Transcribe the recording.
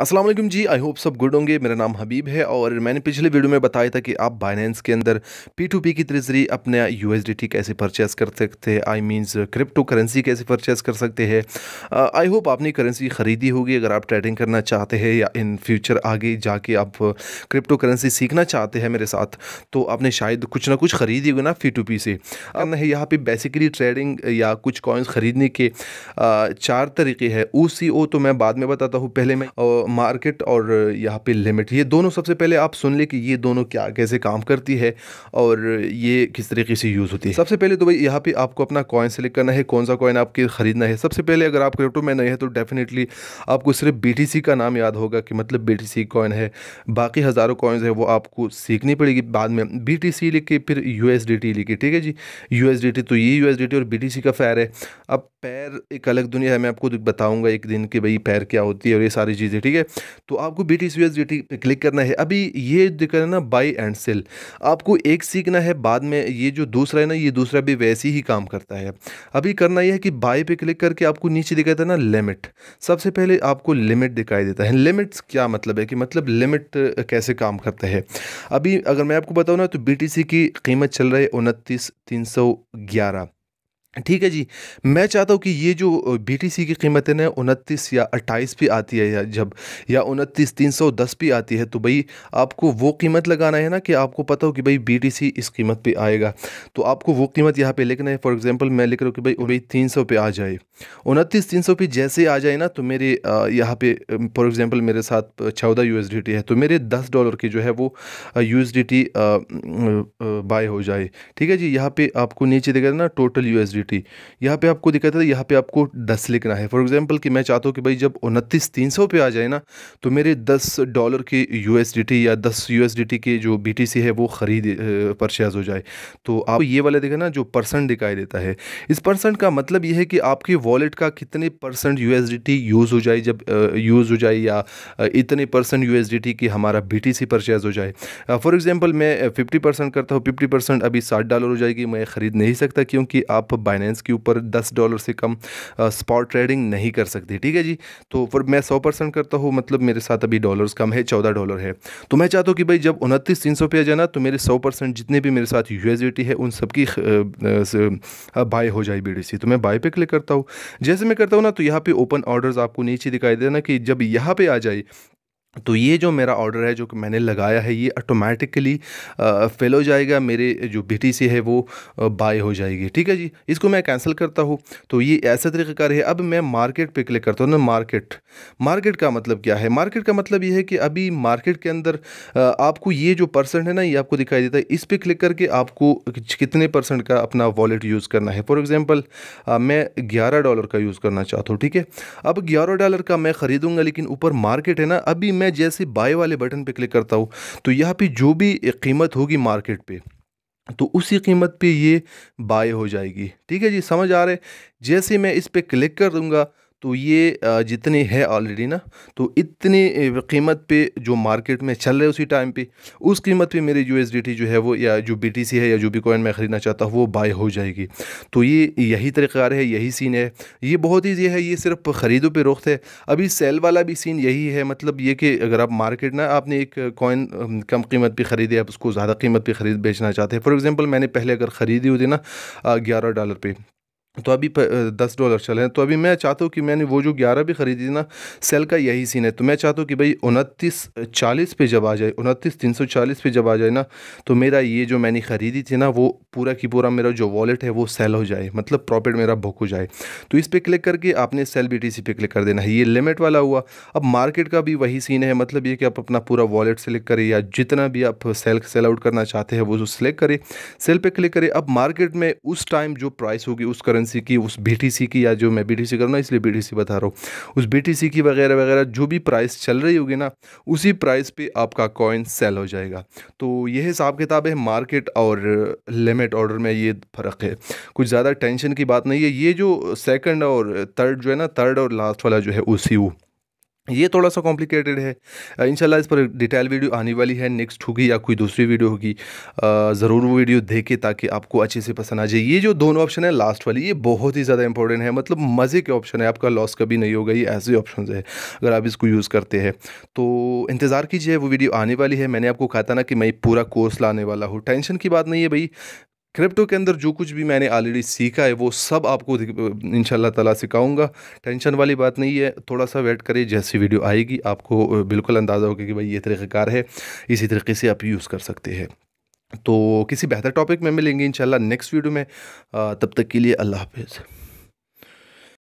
Aslam ji I hope सब good होंगे मेरा नाम हबीब है और मैंने पिछले वीडियो में बताया था कि आप बाइनेंस के अंदर पी टू पी की तरीजरी अपने यू कैसे परचेज़ कर सकते हैं आई मीन्स क्रिप्टो करेंसी कैसे परचेस कर सकते हैं आई होप आपने करेंसी ख़रीदी होगी अगर आप ट्रेडिंग करना चाहते हैं या इन फ्यूचर आगे जाके आप क्रिप्टो करेंसी सीखना चाहते हैं मेरे साथ तो आपने शायद कुछ ना कुछ ख़रीदी होगी ना पी टू पी से नहीं यहाँ पर बेसिकली ट्रेडिंग या कुछ कॉइन्स ख़रीदने के चार तरीके हैं ओ सी ओ तो मैं बाद में बताता हूँ पहले मैं मार्केट और यहाँ पे लिमिट ये दोनों सबसे पहले आप सुन लें कि ये दोनों क्या कैसे काम करती है और ये किस तरीके से यूज़ होती है सबसे पहले तो भाई यहाँ पे आपको अपना कॉइन सेलेक्ट करना है कौन सा कॉइन आपके ख़रीदना है सबसे पहले अगर आप क्रिप्टो में नए हैं तो डेफिनेटली आपको सिर्फ बी का नाम याद होगा कि मतलब बी टी कॉइन है बाकी हज़ारों कॉइन्स है वो आपको सीखनी पड़ेगी बाद में बी टी लिख के फिर यू एस ठीक है जी यू तो ये यू और बी का फैर है अब पैर एक अलग दुनिया है मैं आपको बताऊँगा एक दिन कि भाई पैर क्या होती है और ये सारी चीज़ें ठीक ठीक है तो आपको बी टी सी एस पे क्लिक करना है अभी ये दिख रहा है ना बाई एंड सेल आपको एक सीखना है बाद में ये जो दूसरा है ना ये दूसरा भी वैसे ही काम करता है अभी करना यह है कि बाई पे क्लिक करके आपको नीचे दिखाता है ना लिमिट सबसे पहले आपको लिमिट दिखाई देता है लिमिट्स क्या मतलब है कि मतलब लिमिट कैसे काम करता है अभी अगर मैं आपको बताऊँ ना तो बी की कीमत चल रही है उनतीस तीन सौ ग्यारह ठीक है जी मैं चाहता हूँ कि ये जो बी टी सी की कीमतें ना उनतीस या अट्ठाईस भी आती है या जब या उनतीस तीन सौ दस पे आती है तो भाई आपको वो कीमत लगाना है ना कि आपको पता हो कि भाई बी टी सी इस कीमत पे आएगा तो आपको वो कीमत यहाँ पे लिखना है फॉर एग्जांपल मैं लिख रहा हूँ कि भाई भाई तीन सौ पे आ जाए उनतीस तीन सौ पे जैसे आ जाए ना तो मेरे यहाँ पर फॉर एग्ज़ाम्पल मेरे साथ चौदह यू है तो मेरे दस डॉलर की जो है वो यू बाय हो जाए ठीक है जी यहाँ पर आपको नीचे देखा ना टोटल यू इंटेग्रिटी यहाँ पे आपको दिक्कत है यहाँ पे आपको दस लिखना है फॉर एग्जांपल कि मैं चाहता हूँ कि भाई जब उनतीस तीन सौ पे आ जाए ना तो मेरे दस डॉलर की यू या दस यू की जो बी है वो ख़रीद परचेज हो जाए तो आप ये वाला देखा ना जो परसेंट दिखाई देता है इस परसेंट का मतलब ये है कि आपके वॉलेट का कितने परसेंट यू यूज़ हो जाए जब यूज़ हो जाए या इतने परसेंट यू की हमारा बी परचेज हो जाए फॉर एग्ज़ाम्पल मैं फिफ्टी परसेंट करता हूँ फिफ्टी परसेंट अभी साठ डॉलर हो जाएगी मैं ख़रीद नहीं सकता क्योंकि आप बाइनेंस के ऊपर दस डॉलर से कम स्पॉट ट्रेडिंग नहीं कर सकती ठीक है जी तो फिर मैं सौ परसेंट करता हूँ मतलब मेरे साथ अभी डॉलर्स कम है चौदह डॉलर है तो मैं चाहता हूँ कि भाई जब उनतीस तीन सौ पे जाना तो मेरे सौ परसेंट जितने भी मेरे साथ यूएसडीटी है उन सबकी बाय हो जाए सी तो मैं बाय पे क्लिक करता हूँ जैसे मैं करता हूँ ना तो यहाँ पर ओपन ऑर्डर्स आपको नीचे दिखाई देना कि जब यहाँ पे आ जाए तो ये जो मेरा ऑर्डर है जो कि मैंने लगाया है ये ऑटोमेटिकली फेल हो जाएगा मेरे जो बेटी से है वो बाय हो जाएगी ठीक है जी इसको मैं कैंसिल करता हूँ तो ये ऐसा तरीक़ाकार है अब मैं मार्केट पे क्लिक करता हूँ ना मार्केट मार्केट का मतलब क्या है मार्केट का मतलब ये है कि अभी मार्केट के अंदर आपको ये जो परसेंट है ना ये आपको दिखाई देता है इस पर क्लिक करके आपको कितने परसेंट का अपना वॉलेट यूज़ करना है फॉर एग्ज़ाम्पल मैं ग्यारह डॉलर का यूज़ करना चाहता हूँ ठीक है अब ग्यारह डॉलर का मैं ख़रीदूँगा लेकिन ऊपर मार्केट है ना अभी मैं जैसे बाय वाले बटन पे क्लिक करता हूँ तो यहाँ पे जो भी कीमत होगी मार्केट पे तो उसी कीमत पे ये बाय हो जाएगी ठीक है जी समझ आ रहा है जैसे मैं इस पर क्लिक कर दूँगा तो ये जितने हैं ऑलरेडी ना तो इतनी कीमत पे जो मार्केट में चल रहे उसी टाइम पे उस कीमत पे मेरे यू जो है वो या जो बी है या जो भी कॉइन मैं ख़रीदना चाहता हूँ वो बाय हो जाएगी तो ये यही तरीक़ार है यही सीन है ये बहुत ईजी है ये सिर्फ ख़रीदों पे रोख है अभी सेल वाला भी सीन यही है मतलब ये कि अगर आप मार्केट ना आपने एक कॉइन कम कीमत पर ख़रीदे आप उसको ज़्यादा कीमत पर ख़रीद बेचना चाहते हैं फॉर एग्ज़ाम्पल मैंने पहले अगर ख़रीदी होती ना ग्यारह डॉलर पर तो अभी दस डॉलर चले हैं तो अभी मैं चाहता हूँ कि मैंने वो जो ग्यारह भी ख़रीदी ना सेल का यही सीन है तो मैं चाहता हूँ कि भाई उनतीस चालीस पे जब आ जाए उनतीस तीन सौ चालीस पे जब आ जाए ना तो मेरा ये जो मैंने ख़रीदी थी ना वो पूरा की पूरा मेरा जो वॉलेट है वो सेल हो जाए मतलब प्रॉफिट मेरा बुक हो जाए तो इस पर क्लिक करके आपने सेल बी टी पे क्लिक कर देना है ये लिमिट वाला हुआ अब मार्केट का भी वही सीन है मतलब ये कि आप अपना पूरा वॉलेट सेलेक्ट करें या जितना भी आप सेल सेल आउट करना चाहते हैं वो सेलेक्ट करें सेल पर क्लिक करें अब मार्केट में उस टाइम जो प्राइस होगी उस करें करेंसी की उस बी की या जो मैं बी कर रहा हूँ इसलिए बी बता रहा हूँ उस बी की वगैरह वगैरह जो भी प्राइस चल रही होगी ना उसी प्राइस पर आपका कॉइन सेल हो जाएगा तो यह हिसाब किताब है मार्केट और लिमिट ऑर्डर में ये फ़र्क है कुछ ज़्यादा टेंशन की बात नहीं है ये जो सेकेंड और थर्ड जो है ना थर्ड और लास्ट वाला जो है ओ ये थोड़ा सा कॉम्प्लिकेटेड है इंशाल्लाह इस पर डिटेल वीडियो आने वाली है नेक्स्ट होगी या कोई दूसरी वीडियो होगी ज़रूर वो वीडियो देखें ताकि आपको अच्छे से पसंद आ जाए ये जो दोनों ऑप्शन है लास्ट वाली ये बहुत ही ज़्यादा इंपॉर्टेंट है मतलब मज़े के ऑप्शन है आपका लॉस कभी नहीं होगा ये ऐसे ऑप्शन है अगर आप इसको यूज़ करते हैं तो इंतज़ार कीजिए वो वीडियो आने वाली है मैंने आपको कहा था ना कि मैं पूरा कोर्स लाने वाला हूँ टेंशन की बात नहीं है भाई क्रिप्टो के अंदर जो कुछ भी मैंने ऑलरेडी सीखा है वो सब आपको इन ताला सिखाऊंगा टेंशन वाली बात नहीं है थोड़ा सा वेट करिए जैसी वीडियो आएगी आपको बिल्कुल अंदाज़ा होगा कि भाई ये तरीक़ाकार है इसी तरीके से आप यूज़ कर सकते हैं तो किसी बेहतर टॉपिक में मिलेंगे इन नेक्स्ट वीडियो में तब तक के लिए अल्लाह हाफिज़